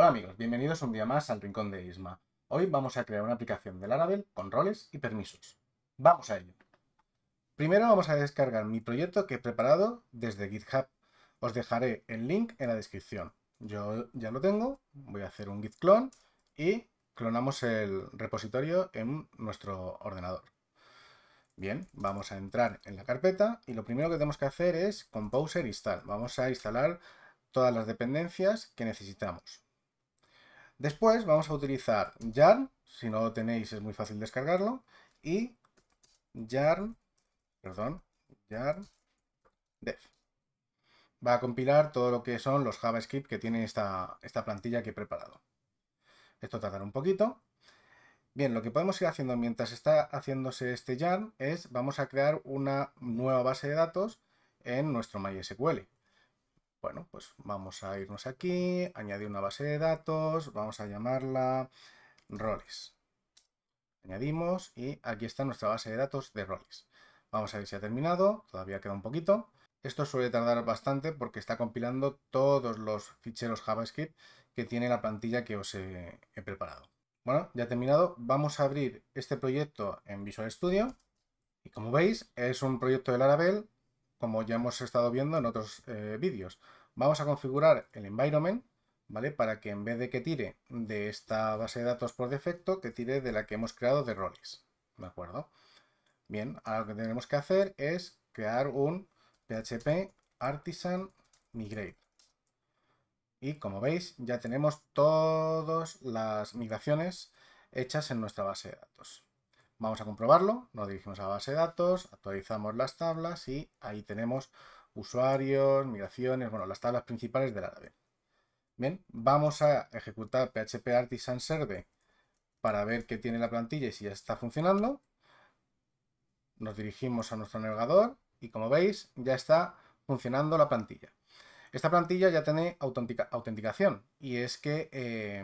Hola amigos, bienvenidos un día más al Rincón de Isma. Hoy vamos a crear una aplicación de Laravel con roles y permisos. ¡Vamos a ello! Primero vamos a descargar mi proyecto que he preparado desde GitHub. Os dejaré el link en la descripción. Yo ya lo tengo, voy a hacer un git clone y clonamos el repositorio en nuestro ordenador. Bien, vamos a entrar en la carpeta y lo primero que tenemos que hacer es Composer Install. Vamos a instalar todas las dependencias que necesitamos. Después vamos a utilizar Yarn, si no lo tenéis es muy fácil descargarlo, y Yarn, perdón, Yarn Dev. Va a compilar todo lo que son los JavaScript que tiene esta, esta plantilla que he preparado. Esto tardará un poquito, Bien, lo que podemos ir haciendo mientras está haciéndose este yarn es vamos a crear una nueva base de datos en nuestro MySQL. Bueno, pues vamos a irnos aquí, añadir una base de datos, vamos a llamarla roles. Añadimos y aquí está nuestra base de datos de roles. Vamos a ver si ha terminado, todavía queda un poquito. Esto suele tardar bastante porque está compilando todos los ficheros JavaScript que tiene la plantilla que os he, preparado. Bueno, ya terminado. Vamos a abrir este proyecto en Visual Studio. Y como veis, es un proyecto de Laravel como ya hemos estado viendo en otros eh, vídeos. Vamos a configurar el environment, ¿vale? Para que en vez de que tire de esta base de datos por defecto, que tire de la que hemos creado de roles, Me acuerdo? Bien, ahora lo que tenemos que hacer es crear un PHP artisan migrate. Y como veis, ya tenemos todas las migraciones hechas en nuestra base de datos. Vamos a comprobarlo, nos dirigimos a la base de datos, actualizamos las tablas y ahí tenemos usuarios, migraciones, bueno, las tablas principales del árabe. Bien, vamos a ejecutar PHP Artisan Serve para ver qué tiene la plantilla y si ya está funcionando. Nos dirigimos a nuestro navegador y como veis ya está funcionando la plantilla. Esta plantilla ya tiene autenticación y es que eh,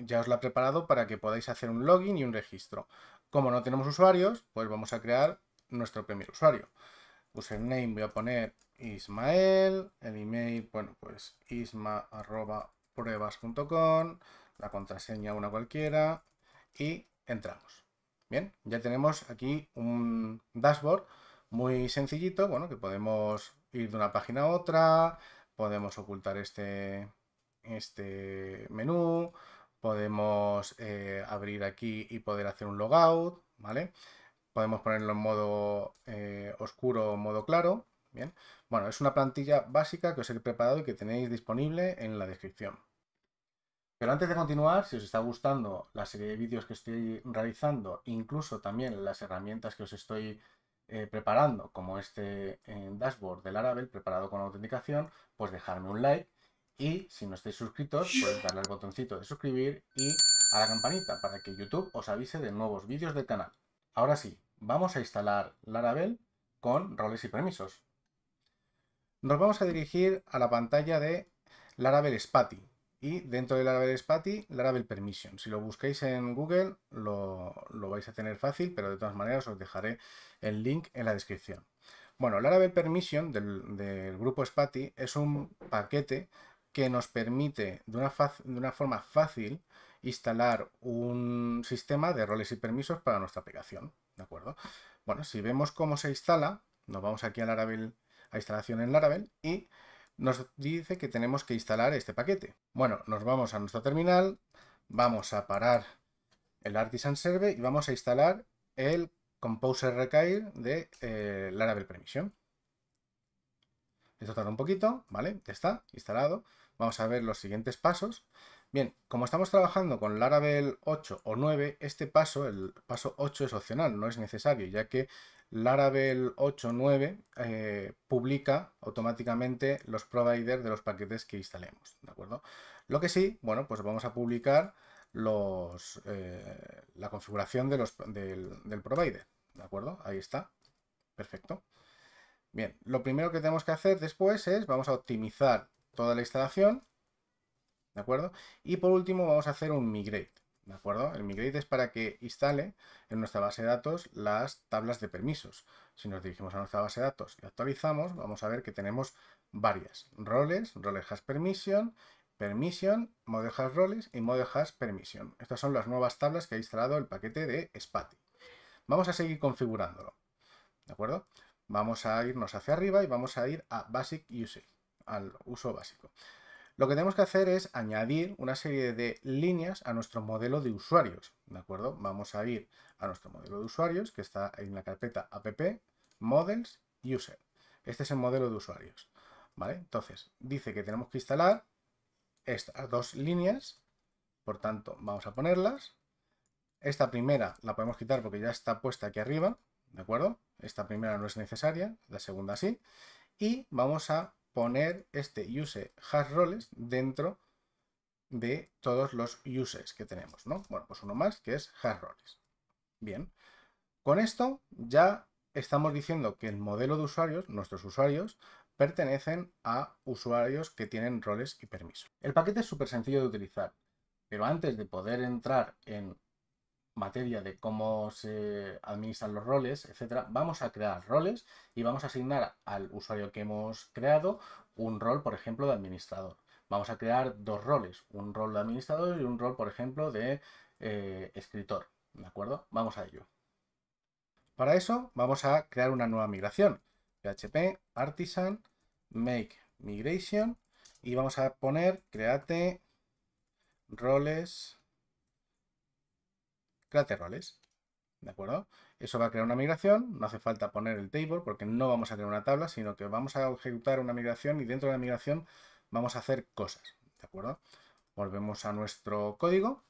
ya os la he preparado para que podáis hacer un login y un registro. Como no tenemos usuarios, pues vamos a crear nuestro primer usuario. Username voy a poner Ismael, el email, bueno, pues isma.pruebas.com, la contraseña una cualquiera y entramos. Bien, ya tenemos aquí un dashboard muy sencillito, bueno, que podemos ir de una página a otra, podemos ocultar este, este menú, podemos eh, abrir aquí y poder hacer un logout, ¿vale? Podemos ponerlo en modo eh, oscuro o modo claro, ¿bien? Bueno, es una plantilla básica que os he preparado y que tenéis disponible en la descripción. Pero antes de continuar, si os está gustando la serie de vídeos que estoy realizando, incluso también las herramientas que os estoy eh, preparando, como este dashboard del Laravel preparado con autenticación, pues dejadme un like y si no estáis suscritos, pueden darle al botoncito de suscribir y a la campanita para que YouTube os avise de nuevos vídeos del canal. Ahora sí, vamos a instalar Laravel con roles y permisos. Nos vamos a dirigir a la pantalla de Laravel Spati y dentro de Laravel Spati, Laravel Permission. Si lo buscáis en Google lo, vais a tener fácil, pero de todas maneras os dejaré el link en la descripción. Bueno, Laravel Permission del, del, grupo Spati es un paquete que nos permite de una, forma fácil instalar un sistema de roles y permisos para nuestra aplicación. ¿De acuerdo? Bueno, si vemos cómo se instala, nos vamos aquí a Laravel, a instalación en Laravel y nos dice que tenemos que instalar este paquete. Bueno, nos vamos a nuestro terminal, vamos a parar el Artisan Server y vamos a instalar el Composer Require de eh, Laravel Permission. Esto tarda un poquito, ¿vale? Ya está instalado. Vamos a ver los siguientes pasos. Bien, como estamos trabajando con Laravel 8 o 9, este paso, el paso 8 es opcional, no es necesario, ya que Laravel 8 o 9 eh, publica automáticamente los providers de los paquetes que instalemos, ¿de acuerdo? Lo que sí, bueno, pues vamos a publicar los, eh, la configuración de del, del, provider, ¿de acuerdo? Ahí está, perfecto. Bien, lo primero que tenemos que hacer después es, vamos a optimizar toda la instalación, ¿de acuerdo? Y por último vamos a hacer un migrate, ¿de acuerdo? El migrate es para que instale en nuestra base de datos las tablas de permisos. Si nos dirigimos a nuestra base de datos y actualizamos, vamos a ver que tenemos varias. Roles, roles has permission, permission, model has roles y model has permission. Estas son las nuevas tablas que ha instalado el paquete de Spati. Vamos a seguir configurándolo, ¿de acuerdo? Vamos a irnos hacia arriba y vamos a ir a Basic Usage al uso básico. Lo que tenemos que hacer es añadir una serie de líneas a nuestro modelo de usuarios, ¿de acuerdo? Vamos a ir a nuestro modelo de usuarios, que está en la carpeta app, models, user. Este es el modelo de usuarios, ¿vale? Entonces, dice que tenemos que instalar estas dos líneas, por tanto, vamos a ponerlas. Esta primera la podemos quitar porque ya está puesta aquí arriba, ¿de acuerdo? Esta primera no es necesaria, la segunda sí. Y vamos a poner este use has roles dentro de todos los uses que tenemos, ¿no? Bueno, pues uno más que es hash roles. Bien, con esto ya estamos diciendo que el modelo de usuarios, nuestros usuarios, pertenecen a usuarios que tienen roles y permisos. El paquete es súper sencillo de utilizar, pero antes de poder entrar en materia de cómo se administran los roles, etcétera, vamos a crear roles y vamos a asignar al usuario que hemos creado un rol, por ejemplo, de administrador. Vamos a crear dos roles, un rol de administrador y un rol, por ejemplo, de eh, escritor. ¿De acuerdo? Vamos a ello. Para eso vamos a crear una nueva migración. PHP artisan make migration y vamos a poner create roles roles, ¿De acuerdo? Eso va a crear una migración, no hace falta poner el table porque no vamos a crear una tabla, sino que vamos a ejecutar una migración y dentro de la migración vamos a hacer cosas. ¿De acuerdo? Volvemos a nuestro código,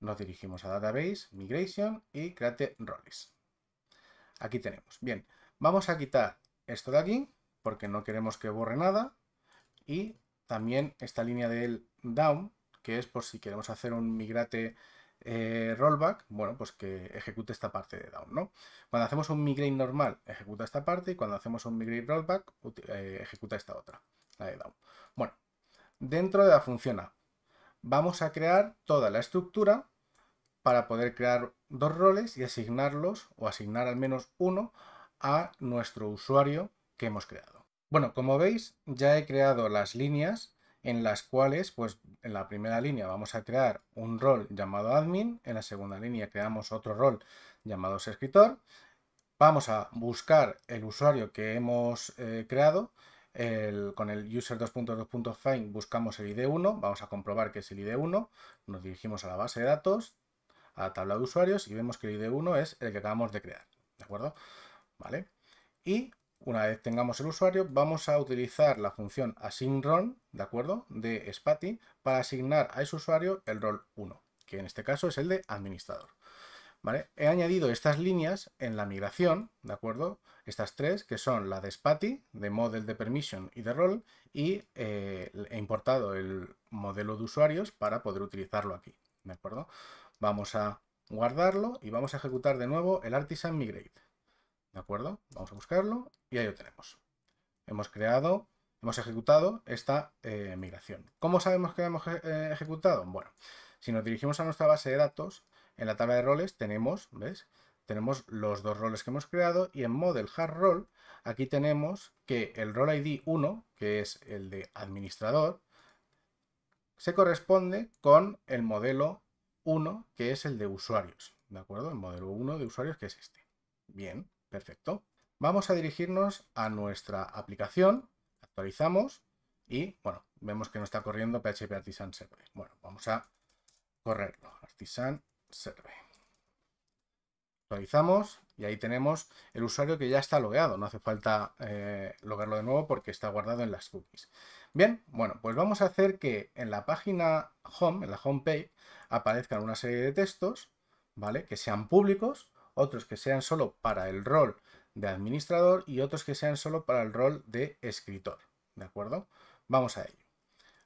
nos dirigimos a Database, Migration y Create Roles. Aquí tenemos. Bien, vamos a quitar esto de aquí porque no queremos que borre nada y también esta línea del down, que es por si queremos hacer un migrate eh, rollback, bueno, pues que ejecute esta parte de down, ¿no? Cuando hacemos un migrate normal, ejecuta esta parte y cuando hacemos un migrate rollback, eh, ejecuta esta otra, la de down. Bueno, dentro de la función A, vamos a crear toda la estructura para poder crear dos roles y asignarlos o asignar al menos uno a nuestro usuario que hemos creado. Bueno, como veis, ya he creado las líneas en las cuales, pues en la primera línea vamos a crear un rol llamado admin, en la segunda línea creamos otro rol llamado escritor, vamos a buscar el usuario que hemos eh, creado, con el user 2.2.find buscamos el ID1, vamos a comprobar que es el ID1, nos dirigimos a la base de datos, a la tabla de usuarios y vemos que el ID1 es el que acabamos de crear, ¿de acuerdo? ¿Vale? Y una vez tengamos el usuario, vamos a utilizar la función assignRon, ¿de acuerdo?, de Spati, para asignar a ese usuario el rol 1, que en este caso es el de administrador. He añadido estas líneas en la migración, ¿de acuerdo? Estas tres, que son la de Spati, de Model de Permission y de Role, y eh, he importado el modelo de usuarios para poder utilizarlo aquí, ¿de acuerdo? Vamos a guardarlo y vamos a ejecutar de nuevo el Artisan Migrate. ¿De acuerdo? Vamos a buscarlo y ahí lo tenemos. Hemos creado, hemos ejecutado esta eh, migración. ¿Cómo sabemos que la hemos eh, ejecutado? Bueno, si nos dirigimos a nuestra base de datos, en la tabla de roles tenemos, ¿ves? Tenemos los dos roles que hemos creado y en Model Hard Role aquí tenemos que el role ID 1, que es el de administrador, se corresponde con el modelo 1, que es el de usuarios. ¿De acuerdo? El modelo 1 de usuarios, que es este. Bien, Perfecto. Vamos a dirigirnos a nuestra aplicación, actualizamos y, bueno, vemos que no está corriendo PHP Artisan Server. Bueno, vamos a correrlo, Artisan serve Actualizamos y ahí tenemos el usuario que ya está logueado. No hace falta eh, lograrlo logarlo de nuevo porque está guardado en las cookies. Bien, bueno, pues vamos a hacer que en la página home, en la homepage, aparezcan una serie de textos, ¿vale? Que sean públicos otros que sean solo para el rol de administrador y otros que sean solo para el rol de escritor. ¿De acuerdo? Vamos a ello.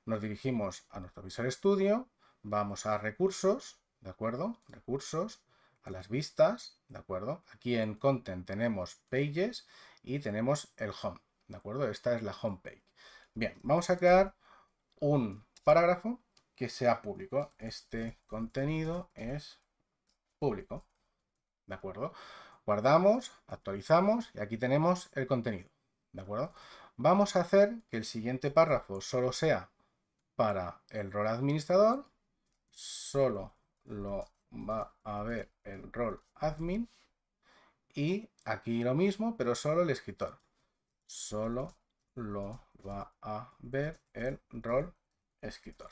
Nos dirigimos a nuestro Visual Studio, vamos a recursos, ¿de acuerdo? Recursos, a las vistas, ¿de acuerdo? Aquí en Content tenemos Pages y tenemos el Home, ¿de acuerdo? Esta es la Home Page. Bien, vamos a crear un parágrafo que sea público. Este contenido es público, ¿de acuerdo? Guardamos, actualizamos y aquí tenemos el contenido, ¿de acuerdo? Vamos a hacer que el siguiente párrafo solo sea para el rol administrador, solo lo va a ver el rol admin y aquí lo mismo, pero solo el escritor. Solo lo va a ver el rol escritor.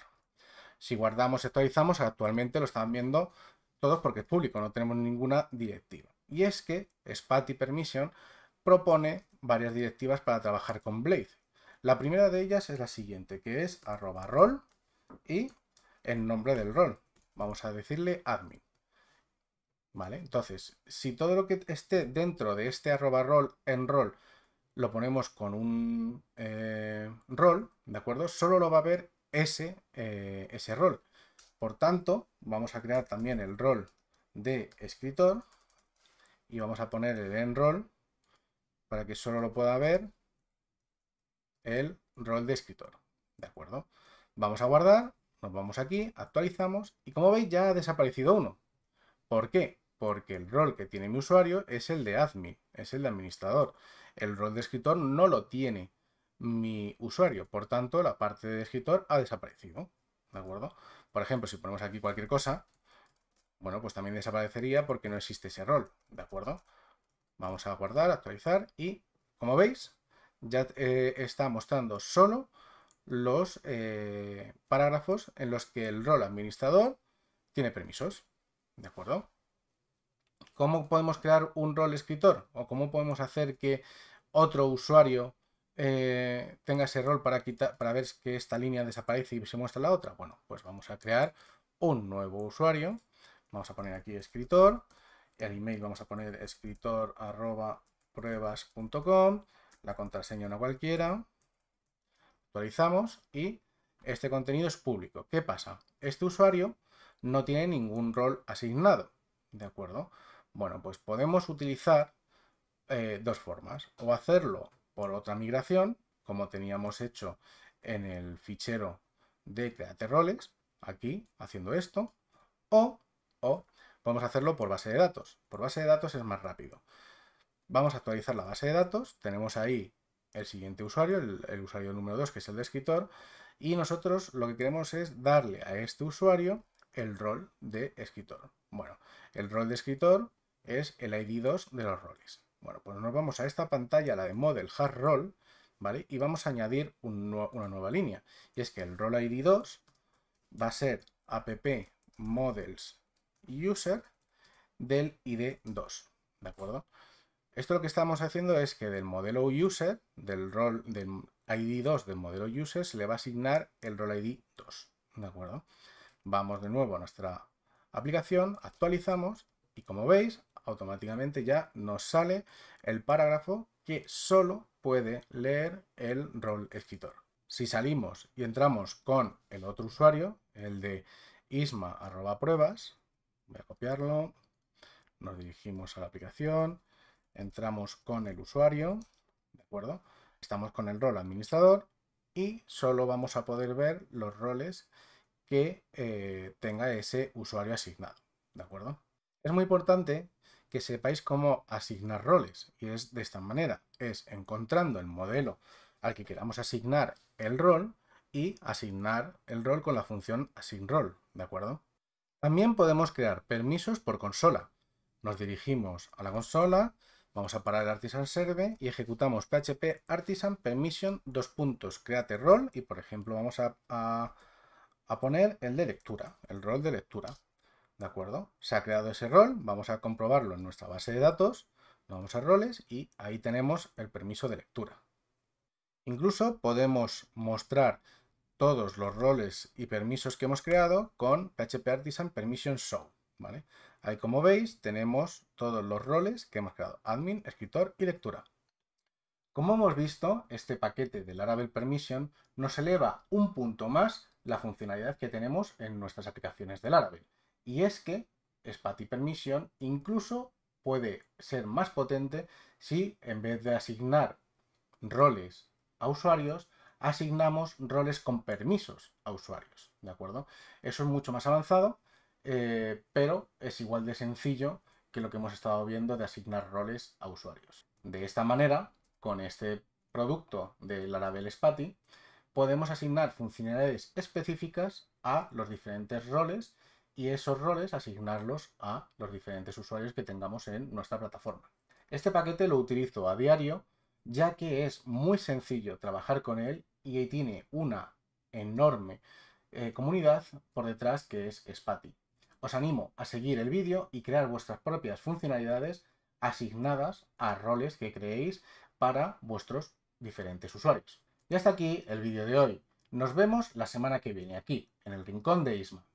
Si guardamos actualizamos, actualmente lo están viendo todos porque es público, no tenemos ninguna directiva. Y es que Spati Permission propone varias directivas para trabajar con Blade. La primera de ellas es la siguiente, que es arroba y el nombre del rol. Vamos a decirle admin. ¿Vale? Entonces, si todo lo que esté dentro de este arroba rol en rol lo ponemos con un eh, rol, ¿de acuerdo? Solo lo va a ver ese, eh, ese rol. Por tanto, vamos a crear también el rol de escritor y vamos a poner el enroll para que solo lo pueda ver el rol de escritor. ¿De acuerdo? Vamos a guardar, nos vamos aquí, actualizamos y como veis ya ha desaparecido uno. ¿Por qué? Porque el rol que tiene mi usuario es el de admin, es el de administrador. El rol de escritor no lo tiene mi usuario, por tanto la parte de escritor ha desaparecido. ¿de acuerdo? Por ejemplo, si ponemos aquí cualquier cosa, bueno, pues también desaparecería porque no existe ese rol, ¿de acuerdo? Vamos a guardar, actualizar y, como veis, ya eh, está mostrando solo los eh, parágrafos en los que el rol administrador tiene permisos, ¿de acuerdo? ¿Cómo podemos crear un rol escritor? ¿O cómo podemos hacer que otro usuario eh, tenga ese rol para, para ver que esta línea desaparece y se muestra la otra? Bueno, pues vamos a crear un nuevo usuario. Vamos a poner aquí escritor. El email vamos a poner escritor pruebas.com. La contraseña una cualquiera. Actualizamos y este contenido es público. ¿Qué pasa? Este usuario no tiene ningún rol asignado. ¿De acuerdo? Bueno, pues podemos utilizar eh, dos formas. O hacerlo por otra migración, como teníamos hecho en el fichero de Create Roles, aquí, haciendo esto, o, o vamos a hacerlo por base de datos. Por base de datos es más rápido. Vamos a actualizar la base de datos, tenemos ahí el siguiente usuario, el, el usuario número 2, que es el de escritor, y nosotros lo que queremos es darle a este usuario el rol de escritor. Bueno, el rol de escritor es el ID2 de los roles. Bueno, pues nos vamos a esta pantalla, la de Model Hard Roll, ¿vale? Y vamos a añadir una nueva línea. Y es que el Roll ID 2 va a ser app models user del ID 2, ¿de acuerdo? Esto lo que estamos haciendo es que del modelo user, del rol del ID 2 del modelo user, se le va a asignar el role ID 2, ¿de acuerdo? Vamos de nuevo a nuestra aplicación, actualizamos y como veis, automáticamente ya nos sale el parágrafo que solo puede leer el rol escritor. Si salimos y entramos con el otro usuario, el de isma pruebas, voy a copiarlo, nos dirigimos a la aplicación, entramos con el usuario, ¿de acuerdo? Estamos con el rol administrador y solo vamos a poder ver los roles que eh, tenga ese usuario asignado, ¿de acuerdo? Es muy importante que sepáis cómo asignar roles. Y es de esta manera, es encontrando el modelo al que queramos asignar el rol y asignar el rol con la función role ¿de acuerdo? También podemos crear permisos por consola. Nos dirigimos a la consola, vamos a parar el artisan serve y ejecutamos php artisan permission dos puntos create role y por ejemplo vamos a, a poner el de lectura, el rol de lectura. ¿De acuerdo? Se ha creado ese rol, vamos a comprobarlo en nuestra base de datos, vamos a roles y ahí tenemos el permiso de lectura. Incluso podemos mostrar todos los roles y permisos que hemos creado con PHP Artisan Permission Show. Ahí como veis tenemos todos los roles que hemos creado, admin, escritor y lectura. Como hemos visto, este paquete de Laravel Permission nos eleva un punto más la funcionalidad que tenemos en nuestras aplicaciones del Laravel. Y es que Spati Permission incluso puede ser más potente si en vez de asignar roles a usuarios, asignamos roles con permisos a usuarios. ¿De acuerdo? Eso es mucho más avanzado, eh, pero es igual de sencillo que lo que hemos estado viendo de asignar roles a usuarios. De esta manera, con este producto de Laravel Spati, podemos asignar funcionalidades específicas a los diferentes roles y esos roles asignarlos a los diferentes usuarios que tengamos en nuestra plataforma. Este paquete lo utilizo a diario ya que es muy sencillo trabajar con él y tiene una enorme eh, comunidad por detrás que es Spati. Os animo a seguir el vídeo y crear vuestras propias funcionalidades asignadas a roles que creéis para vuestros diferentes usuarios. Y hasta aquí el vídeo de hoy. Nos vemos la semana que viene aquí, en el Rincón de Isma.